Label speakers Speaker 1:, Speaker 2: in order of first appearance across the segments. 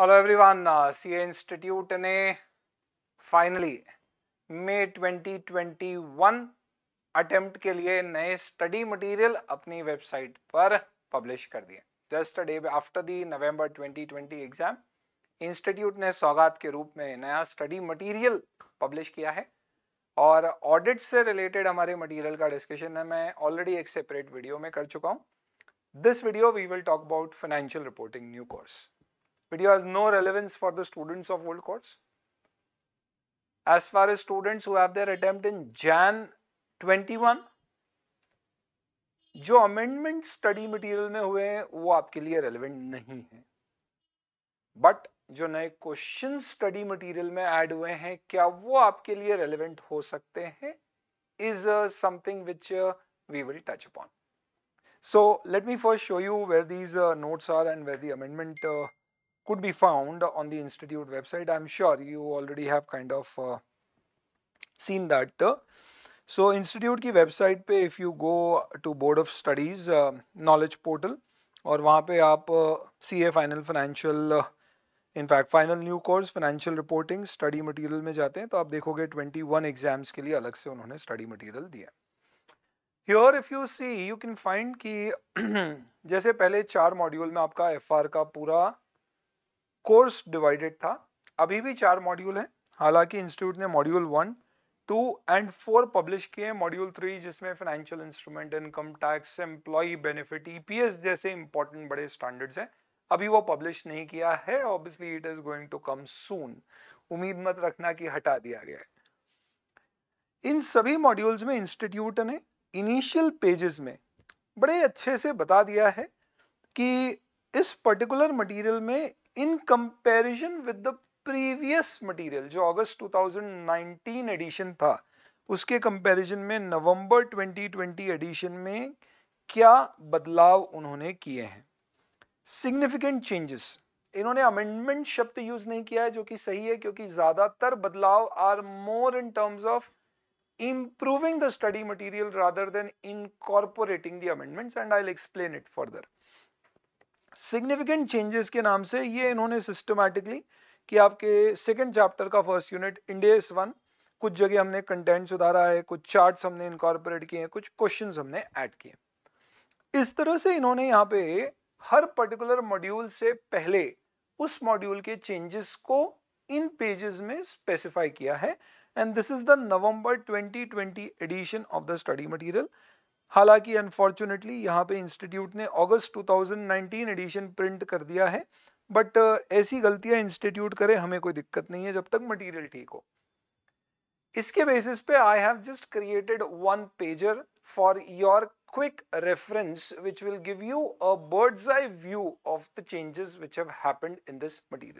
Speaker 1: Hello everyone C institute ने finally मई 2021 attempt के लिए नए स्टडी मटेरियल अपनी वेबसाइट पर पब्लिश कर दिए just day after the November 2020 exam institute ने सौगात के रूप में नया स्टडी मटेरियल पब्लिश किया है और ऑडिट से रिलेटेड हमारे मटेरियल का डिस्कशन है मैं ऑलरेडी एक सेपरेट वीडियो में कर चुका हूँ this video we will talk about financial reporting new course Video has no relevance for the students of old course. As far as students who have their attempt in Jan 21, जो amendment study material में हुए हैं वो आपके लिए relevant नहीं है but जो नए क्वेश्चन स्टडी मटेरियल में ऐड हुए हैं क्या वो आपके लिए रेलिवेंट हो सकते हैं is something which we will touch upon so let me first show you where these notes are and where the amendment could be found on the institute website. I'm sure you already have kind of uh, seen that. So institute ki website pe if you go to Board of Studies uh, knowledge portal और वहाँ पे आप C A final financial in fact final new course financial reporting study material में जाते हैं तो आप देखोगे 21 एग्जाम्स के लिए अलग से उन्होंने स्टडी मटेरियल दिया here if you see you can find कि जैसे पहले चार मॉड्यूल में आपका एफ का पूरा कोर्स डिवाइडेड था अभी भी चार मॉड्यूल हैं हालांकि इंस्टीट्यूट ने module one two and four publish किए मॉड्यूल थ्री जिसमें financial instrument income tax employ benefit EPS जैसे इंपॉर्टेंट बड़े स्टैंडर्ड्स हैं अभी वो पब्लिश नहीं किया है obviously it is going to come soon उम्मीद मत रखना कि हटा दिया गया है इन सभी मॉड्यूल्स में इंस्टीट्यूट ने इनिशियल पेजेस में बड़े अच्छे से बता दिया है कि इस पर्टिकुलर मटेरियल में इन comparison with the previous material जो August 2019 edition था उसके comparison में नवंबर 2020 एडिशन में क्या बदलाव उन्होंने किए हैं सिग्निफिकेंट चेंजेस इन्होंने अमेंडमेंट शब्द यूज नहीं किया है जो कि सही है क्योंकि ज्यादातर बदलाव are more in terms of improving the study material rather than incorporating the amendments and I explain it further significant changes के नाम से ये इन्होंने सिस्टमैटिकली कि आपके सेकेंड चैप्टर का फर्स्ट यूनिट इंडेस वन कुछ जगह हमने कंटेंट सुधारा है कुछ चार्ट्स हमने इनकॉर्पोरेट किए हैं कुछ क्वेश्चंस हमने ऐड किए इस तरह से इन्होंने यहाँ पे हर पर्टिकुलर मॉड्यूल से पहले उस मॉड्यूल के चेंजेस को इन पेजेस में स्पेसिफाई किया है and this is the November 2020 edition of the study material हालांकि अनफॉर्चुनेटली यहाँ पे इंस्टीट्यूट ने अगस्त 2019 एडिशन प्रिंट कर दिया है बट uh, ऐसी गलतियां इंस्टीट्यूट करे हमें कोई दिक्कत नहीं है जब तक मटेरियल ठीक हो इसके बेसिस पे I have just created one pager for your quick reference which will give you a bird's eye view of the changes which है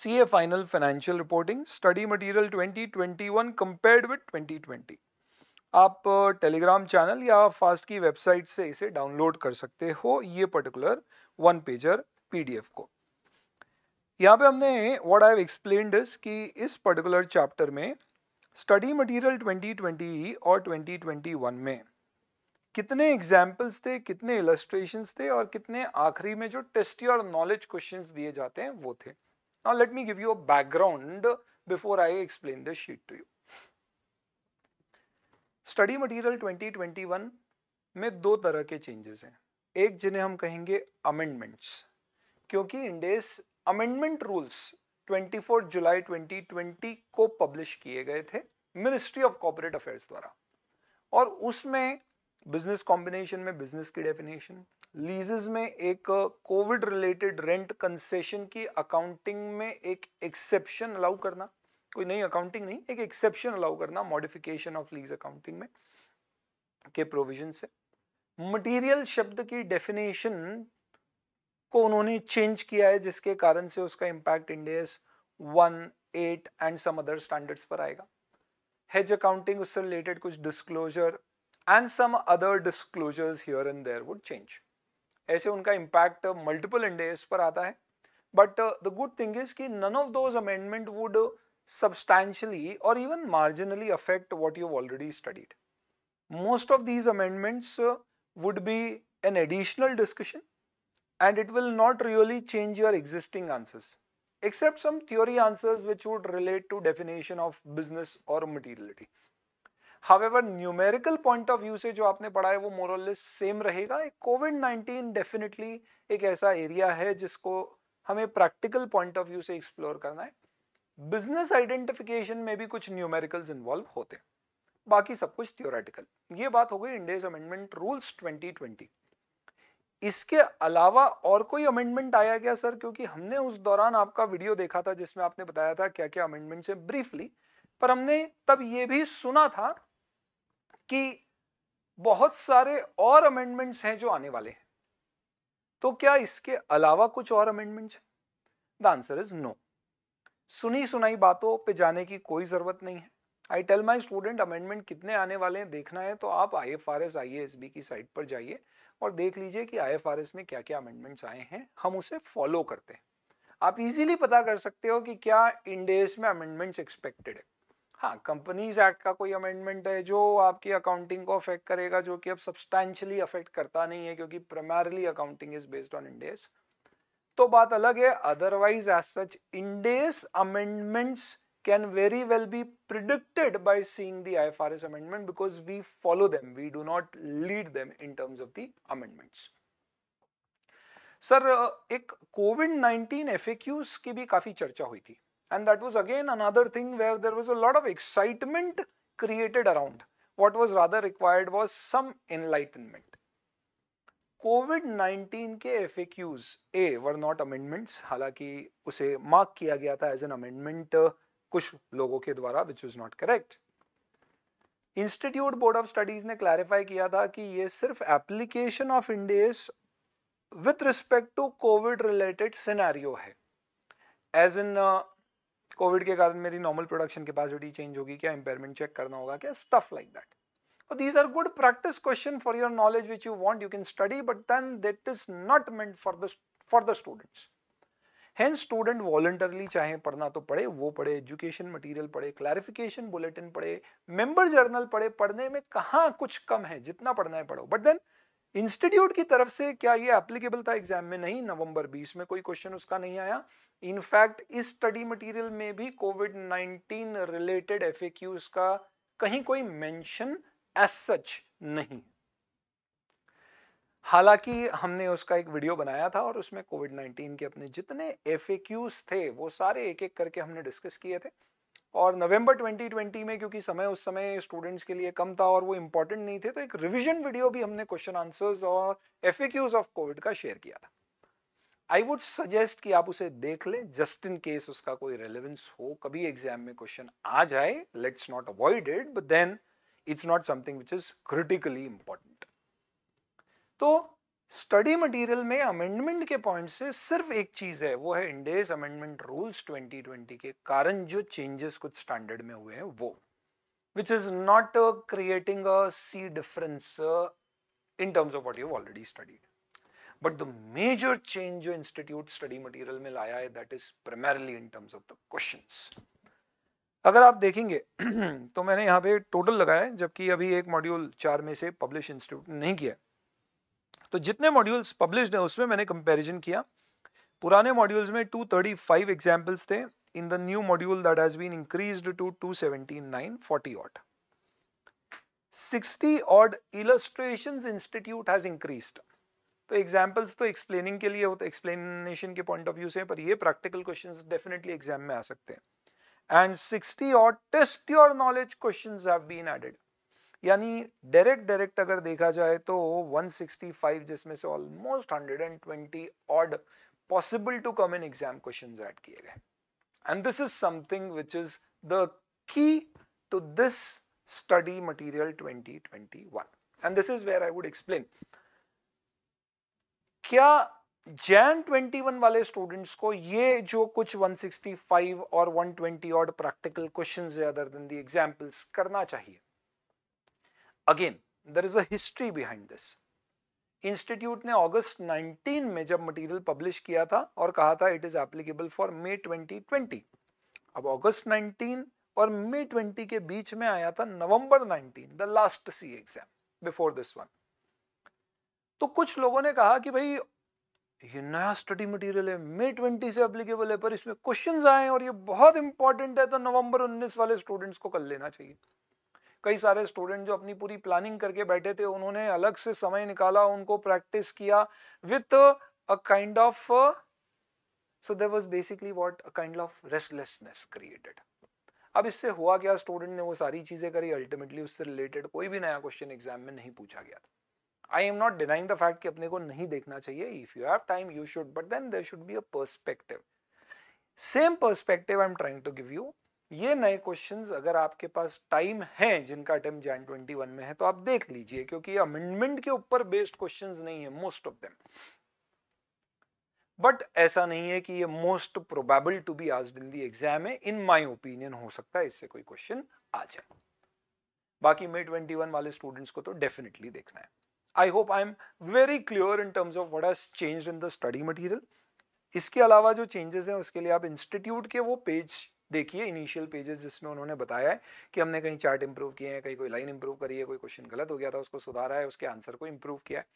Speaker 1: C A final financial reporting study material twenty twenty one compare with twenty twenty आप telegram channel या fast की website से इसे download कर सकते हो ये पर्टिकुलर वन पेजर पीडीएफ को यहाँ पे हमने what I have explain this कि इस पर्टिकुलर चैप्टर में स्टडी मटेरियल 2020 और 2021 में कितने एग्जाम्पल्स थे कितने इलस्ट्रेशंस थे और कितने आखिरी में जो टेस्ट और नॉलेज क्वेश्चन दिए जाते हैं वो थे now let me give you a background before I explain this sheet to you study material 2021 में दो तरह के चेंजेस हैं एक जिन्हें हम कहेंगे अमेंडमेंट्स क्योंकि इंडेस अमेंडमेंट रूल्स 24 जुलाई 2020 को पब्लिश किए गए थे मिनिस्ट्री ऑफ कॉपरेट अफेयर्स द्वारा और उसमें बिजनेस कॉम्बिनेशन में बिजनेस की डेफिनेशन लीजेज में एक कोविड रिलेटेड रेंट कंसेशन की अकाउंटिंग में एक एक्सेप्शन अलाउ करना कोई नई अकाउंटिंग नहीं एक एक्सेप्शन अलाउ करना मॉडिफिकेशन ऑफ लीज अकाउंटिंग में के प्रोविजन से मटेरियल शब्द की डेफिनेशन को उन्होंने चेंज किया है जिसके कारण से उसका impact Ind AS one eight and some other standards पर आएगा हेज अकाउंटिंग उससे रिलेटेड कुछ disclosure and some other disclosures here and there would change ऐसे उनका इंपैक्ट मल्टीपल इंडेस पर आता है but the good thing is कि none of those amendment would substantially or even marginally affect what you've already studied. Most of these amendments uh, would be an additional discussion and it will not really change your existing answers except some theory answers which would relate to definition of business or materiality. However, numerical point of view से जो आपने पढ़ा है वो मोर same. Covid same रहेगा 19 definitely एक ऐसा area है जिसको हमें प्रैक्टिकल पॉइंट ऑफ व्यू से एक्सप्लोर करना है बिजनेस आइडेंटिफिकेशन में भी कुछ न्यूमेरिकल्स इन्वॉल्व होते हैं बाकी सब कुछ थियोरेटिकल ये बात हो गई इंडेज अमेंडमेंट रूल्स 2020 इसके अलावा और कोई अमेंडमेंट आया क्या सर क्योंकि हमने उस दौरान आपका वीडियो देखा था जिसमें आपने बताया था क्या क्या अमेंडमेंट है ब्रीफली पर हमने तब ये भी सुना था कि बहुत सारे और अमेंडमेंट्स हैं जो आने वाले हैं तो क्या इसके अलावा कुछ और अमेंडमेंट्स है द आंसर इज नो सुनी सुनाई बातों पे जाने की कोई ज़रूरत नहीं है I tell my student amendment कितने आने वाले हैं देखना है तो आप I F R S I S B की साइट पर जाइए और देख लीजिए कि आई एफ आर एस में क्या क्या अमेंडमेंट्स आए हैं हम उसे फॉलो करते हैं आप इजीली पता कर सकते हो कि क्या इंडेस में अमेंडमेंट्स एक्सपेक्टेड है हाँ कंपनीज एक्ट का कोई अमेंडमेंट है जो आपकी अकाउंटिंग को अफेक्ट करेगा जो कि अब सब्सटैंशली अफेक्ट करता नहीं है क्योंकि primarily accounting is based on Ind AS तो बात अलग है otherwise as such Ind AS amendments can very well be predicted by seeing the IFRS amendment because we follow them we do not lead them in terms of the amendments. Sir uh, एक Covid 19 FAQs की भी काफी चर्चा हुई थी and that was again another thing where there was a lot of excitement created around what was rather required was some enlightenment Covid 19 के F A were not amendments हालांकि उसे मार्क किया गया था एज एन अमेंडमेंट कुछ लोगों के द्वारा which is not correct institute board of studies ने क्लैरिफाई किया था कि ये सिर्फ application of Ind AS with respect to Covid related scenario है एज इन कोविड के कारण मेरी नॉर्मल प्रोडक्शन कैपेसिटी चेंज होगी क्या इंपेयरमेंट चेक करना होगा क्या stuff like that these are good practice question for your knowledge which you want you can study but then that is not meant for the for the students. Hence student voluntarily चाहे पढ़ना तो पढ़े वो पढ़े education material पढ़े clarification bulletin पढ़े member journal पढ़े पढ़ने में कहाँ कुछ कम है जितना पढ़ना है पढ़ो बट देन इंस्टीट्यूट की तरफ से क्या ये एप्लीकेबल था एग्जाम में नहीं नवंबर 20 में कोई क्वेश्चन उसका नहीं आया इनफैक्ट इस स्टडी मटेरियल में भी कोविड 19 रिलेटेड एफ का कहीं कोई मेंशन एस सच नहीं हालांकि हमने उसका एक वीडियो बनाया था और उसमें कोविड 19 के अपने जितने एफ थे वो सारे एक एक करके हमने डिस्कस किए थे और नवंबर 2020 में क्योंकि समय उस समय स्टूडेंट्स के लिए कम था और वो इम्पोर्टेंट नहीं थे तो एक रिविजन वीडियो भी हमने क्वेश्चन आंसर्स और एफ ऑफ कोविड का शेयर किया था आई वुड सजेस्ट कि आप उसे देख लें जस्ट इन केस उसका कोई रेलिवेंस हो कभी एग्जाम में क्वेश्चन आ जाए let's not avoid it but then it's not something which is critically important तो स्टडी मटेरियल में अमेंडमेंट के पॉइंट से सिर्फ एक चीज है वो है इंडेस अमेंडमेंट रूल्स 2020 के कारण जो चेंजेस कुछ स्टैंडर्ड में हुए हैं वो which is not creating a sea difference in terms of what you already studied but the major change जो इंस्टीट्यूट स्टडी मटेरियल में लाया है that is primarily in terms of the question अगर आप देखेंगे तो मैंने यहाँ पे टोटल लगाया है जबकि अभी एक मॉड्यूल चार में से पब्लिश इंस्टीट्यूट नहीं किया तो जितने मॉड्यूल्स पब्लिश हैं उसमें मैंने कंपैरिजन किया पुराने मॉड्यूल्स में 235 एग्जाम्पल्स थे in the new module that has been increase to nine forty odd sixty odd illustration institute has increased तो एग्जाम्पल्स तो एक्सप्लेनिंग के लिए होते एक्सप्लेनेशन के पॉइंट ऑफ व्यू से पर ये प्रैक्टिकल क्वेश्चंस डेफिनेटली एग्जाम में आ सकते हैं and 60 और test your knowledge questions have been added यानी डायरेक्ट डायरेक्ट अगर देखा जाए तो 165 जिसमें से almost 120 odd possible to come in exam questions add किए गए and this is something which is the key to this study material 2021 and this is where i would explain kya Jan 21 वाले students को ये जो कुछ 165 और 120 twenty और practical question other than the examples करना चाहिए again there is a story behind this institute ने अगस्त 19 में जब मटेरियल पब्लिश किया था और कहा था it is applicable for May 2020 अब अगस्त 19 और मे 20 के बीच में आया था November 19 the last C exam before this one तो कुछ लोगों ने कहा कि भाई ये नया स्टडी मटेरियल है मे ट्वेंटी से अप्लीकेबल है पर इसमें क्वेश्चंस आए और ये बहुत इंपॉर्टेंट है तो नवंबर उन्नीस वाले स्टूडेंट्स को कर लेना चाहिए कई सारे स्टूडेंट जो अपनी पूरी प्लानिंग करके बैठे थे उन्होंने अलग से समय निकाला उनको प्रैक्टिस किया with a kind of so there was basically what a kind of restlessness created अब इससे हुआ क्या स्टूडेंट ने वो सारी चीज़ें करी अल्टीमेटली उससे रिलेटेड कोई भी नया क्वेश्चन एग्जाम में नहीं पूछा गया था I am not denying the fact कि अपने को नहीं देखना चाहिए if you have time you should but then there should be a perspective same perspective I am trying to give you ये नए क्वेश्चंस अगर आपके पास टाइम है जिनका अटेम्प्ट जैन 21 में है तो आप देख लीजिए क्योंकि ये अमेंडमेंट के ऊपर बेस्ड क्वेश्चंस नहीं है मोस्ट ऑफ देम बट ऐसा नहीं है कि ये मोस्ट प्रोबेबल टू बी आज इन दी एग्जाम है इन माय ओपिनियन हो सकता है इससे कोई क्वेश्चन आ जाए बाकी मे ट्वेंटी वन वाले स्टूडेंट्स को तो डेफिनेटली देखना है I hope I am very clear in terms of what as change in the study material इसके अलावा जो चेंजेस हैं उसके लिए आप इंस्टीट्यूट के वो पेज देखिए इनिशियल पेजेस जिसमें उन्होंने बताया है कि हमने कहीं चार्ट इंप्रूव किए हैं कहीं कोई लाइन इंप्रूव करी है कोई क्वेश्चन गलत हो गया था उसको सुधारा है उसके आंसर को इंप्रूव किया है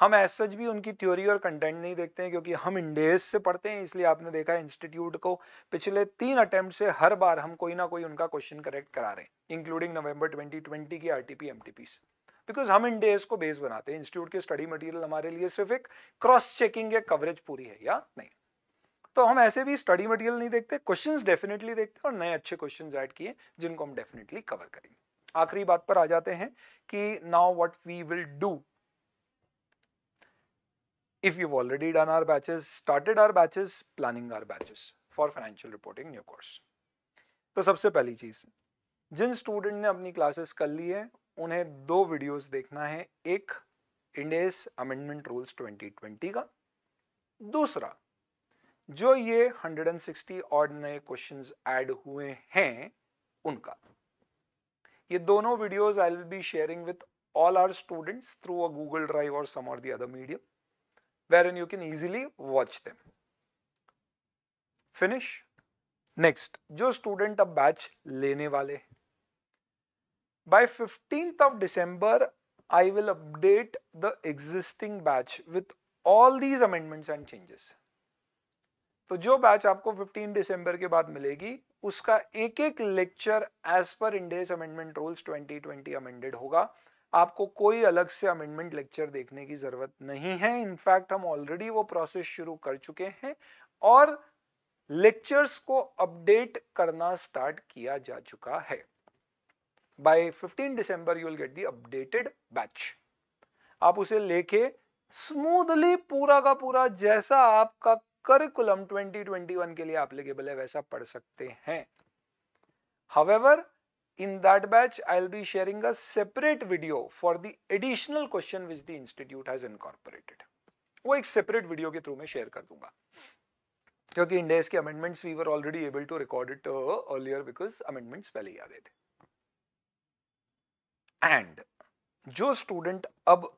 Speaker 1: हम एज सच भी उनकी थ्योरी और कंटेंट नहीं देखते हैं क्योंकि हम इंडेज से पढ़ते हैं इसलिए आपने देखा है इंस्टीट्यूट को पिछले तीन अटेम्प्ट से हर बार हम कोई ना कोई उनका क्वेश्चन करेक्ट करा रहे हैं इंक्लूडिंग नवंबर 2020 की आरटीपी से बिकॉज हम इन डेज को बेस बनाते हैं इंस्टीट्यूट के स्टडी मटेरियल हमारे लिए सिर्फ एक क्रॉस चेकिंग या कवरेज पूरी है या नहीं तो हम ऐसे भी स्टडी मटेरियल नहीं देखते क्वेश्चन डेफिनेटली देखते और नए अच्छे क्वेश्चन ऐड किए जिनको हम डेफिनेटली कवर करेंगे आखिरी बात पर आ जाते हैं कि now what we will do if you've already done our batches, started our batches, planning our batches for financial reporting new course. तो सबसे पहली चीज जिन स्टूडेंट ने अपनी क्लासेस कर ली है उन्हें दो वीडियोस देखना है एक इंडेस अमेंडमेंट रूल्स 2020 का दूसरा जो ये 160 और नए क्वेश्चंस ऐड हुए हैं उनका ये दोनों videos I will be sharing with all our students through a Google drive और some or other medium where in you can easily watch them finish next जो स्टूडेंट अब बैच लेने वाले हैं By 15th of December, I will update the existing batch with all these amendments and changes. तो जो batch आपको 15 दिसंबर के बाद मिलेगी उसका एक एक lecture as per इंडेस amendment rules 2020 amended होगा आपको कोई अलग से अमेंडमेंट लेक्चर देखने की जरूरत नहीं है इनफैक्ट हम ऑलरेडी वो प्रोसेस शुरू कर चुके हैं और लेक्चर्स को अपडेट करना स्टार्ट किया जा चुका है by 15 December you get the updated batch आप उसे लेके स्मूदली पूरा का पूरा जैसा आपका करिकुलम 2021 के लिए एप्लीकेबल है वैसा पढ़ सकते हैं however in that batch I be sharing a separate video for the additional question which the institute has incorporated वो एक सेपरेट वीडियो के थ्रू में शेयर कर दूंगा क्योंकि इंडेस के amendments we were already able to record it earlier because amendments पहले ही आ गए थे एंड जो स्टूडेंट अब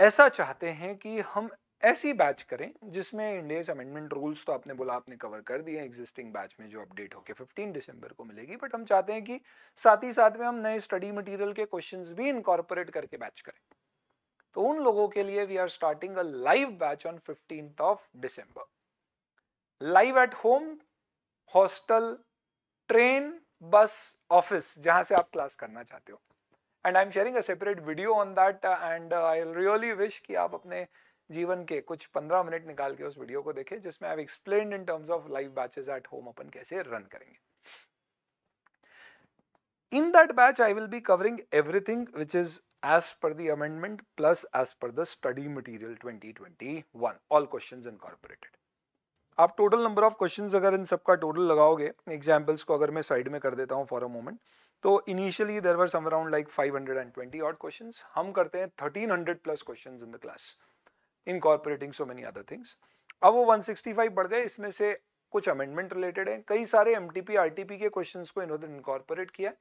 Speaker 1: ऐसा चाहते हैं कि हम ऐसी बैच करें जिसमें इंडियज अमेंडमेंट रूल्स तो आपने बोला आपने कवर कर दिए एग्जिस्टिंग बैच में जो अपडेट होके 15 दिसंबर को मिलेगी बट हम चाहते हैं कि साथ ही साथ में हम नए स्टडी मटेरियल के क्वेश्चंस भी इनकॉर्पोरेट करके बैच करें तो उन लोगों के लिए we are starting a live batch on fifteen of December live at home hostel train bus office जहां से आप क्लास करना चाहते हो and I am sharing a separate video on that and I really wish कि आप अपने जीवन के कुछ पंद्रह मिनट निकाल के उस वीडियो को देखें जिसमें I explain in terms of live batches at home अपन कैसे रन करेंगे in that batch I will be covering everything which is as per the amendment plus as per the study material 2021 all questions incorporated आप total number of question अगर इन सबका total लगाओगे examples को अगर मैं साइड में कर देता हूँ फॉर अ मोमेंट तो initially there were five hundred and twenty odd question हम करते हैं thirteen hundred plus question in the class incorporating so many other things अब वो वन सिक्सटी फाइव बढ़ गए इसमें से कुछ अमेंडमेंट रिलेटेड हैं कई सारे एम टी पी आर के क्वेश्चन को इन्होंने इनकॉर्पोरेट किया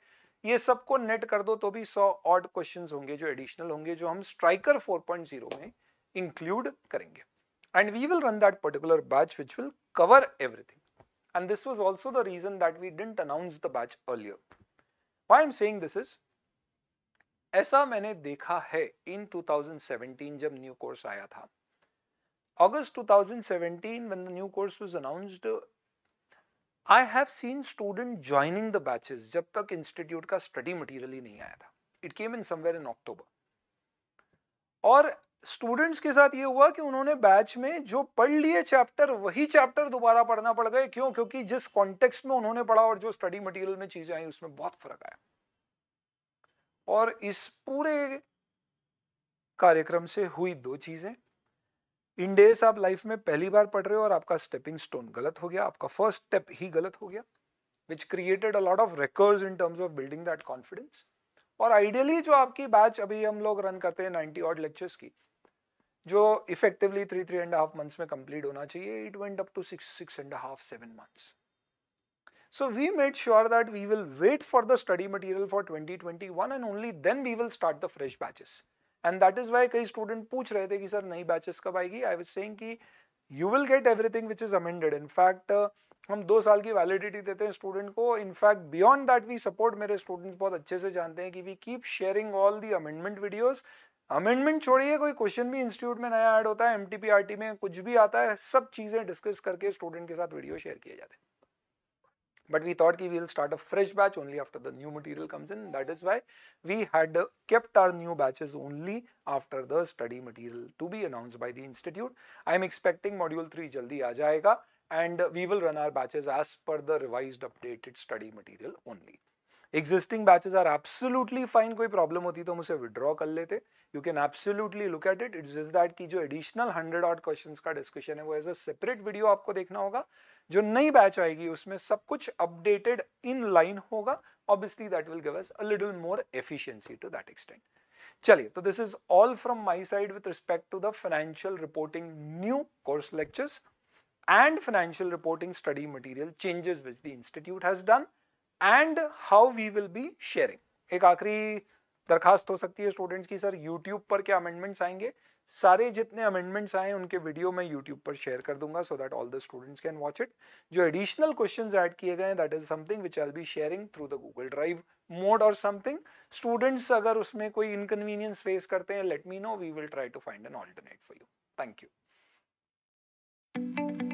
Speaker 1: ये सबको नेट कर दो तो भी सौ ऑड क्वेश्चन होंगे जो एडिशनल होंगे जो हम स्ट्राइकर फोर पॉइंट जीरो में इंक्लूड करेंगे and we will run that particular batch which will cover everything. And this was also the reason that we didn't announce the batch earlier. Why I'm saying this is, ऐसा मैंने देखा है in 2017 जब new course आया था. August 2017 when the new course was announced, I have seen student joining the batches जब तक institute का study material ही नहीं आया था. It came in somewhere in October. और स्टूडेंट्स के साथ ये हुआ कि उन्होंने बैच में जो पढ़ लिए चैप्टर वही चैप्टर दोबारा पढ़ना पड़ गए क्यों क्योंकि जिस कॉन्टेक्स्ट में उन्होंने पढ़ा और जो स्टडी मटेरियल में चीजें आई उसमें बहुत फर्क आया और इस पूरे कार्यक्रम से हुई दो चीजें इंडेस आप लाइफ में पहली बार पढ़ रहे हो और आपका स्टेपिंग स्टोन गलत हो गया आपका फर्स्ट स्टेप ही गलत हो गया which created a lot of recourse in terms of building that confidence और आइडियली जो आपकी बैच अभी हम लोग रन करते हैं नाइन्टी ऑड लेक्चर्स की जो effectively three three and half months में कंप्लीट होना चाहिए it went up to six six and half seven months so we made sure that we will wait for the study material for twenty twenty one and only then we will start the fresh batches and that is why कई student पूछ रहे थे कि sir नई batches कब आएगी आई was saying की you will get everything which is amended in fact हम दो साल की वैलिडिटी देते हैं स्टूडेंट को in fact beyond that we support मेरे स्टूडेंट बहुत अच्छे से जानते हैं कि we keep sharing all the amendment videos amendment छोड़िए कोई क्वेश्चन भी इंस्टीट्यूट में नया ऐड होता है एमटीपीआरटी में कुछ भी आता है सब चीजें डिस्कस करके स्टूडेंट के साथ वीडियो शेयर किए जाते हैं बट वी थॉट की we'll start a fresh batch only after the new material comes in that is why we had kept our new batches only after the study material to be announce by the institute I am expecting module three जल्दी आ जाएगा and we will run our batches as per the revise updated study material only existing batches are absolutely fine कोई problem होती तो हम उसे withdraw कर लेते you can absolutely look at it it just that की जो एडिशनल हंड्रेड ऑट क्वेश्चन का डिस्कशन है वो एज अ सेपरेट वीडियो आपको देखना होगा जो नई बैच आएगी उसमें सब कुछ अपडेटेड इन लाइन होगा obviously that will give us a little more efficiency to that extent चलिए तो this is all from my side with respect to the financial reporting new course lectures and financial reporting study material changes which the institute has done and how we will be sharing एक आखिरी दरखास्त हो सकती है students की sir YouTube पर क्या amendments आएंगे सारे जितने अमेंडमेंट्स आए उनके वीडियो मैं यूट्यूब पर शेयर कर दूंगा so that all the students can watch it जो एडिशनल क्वेश्चंस ऐड किए गए that is something which I be sharing through the Google drive mode और समथिंग स्टूडेंट्स अगर उसमें कोई इनकन्वीनियंस फेस करते हैं let me know we will try to find an alternate for you thank you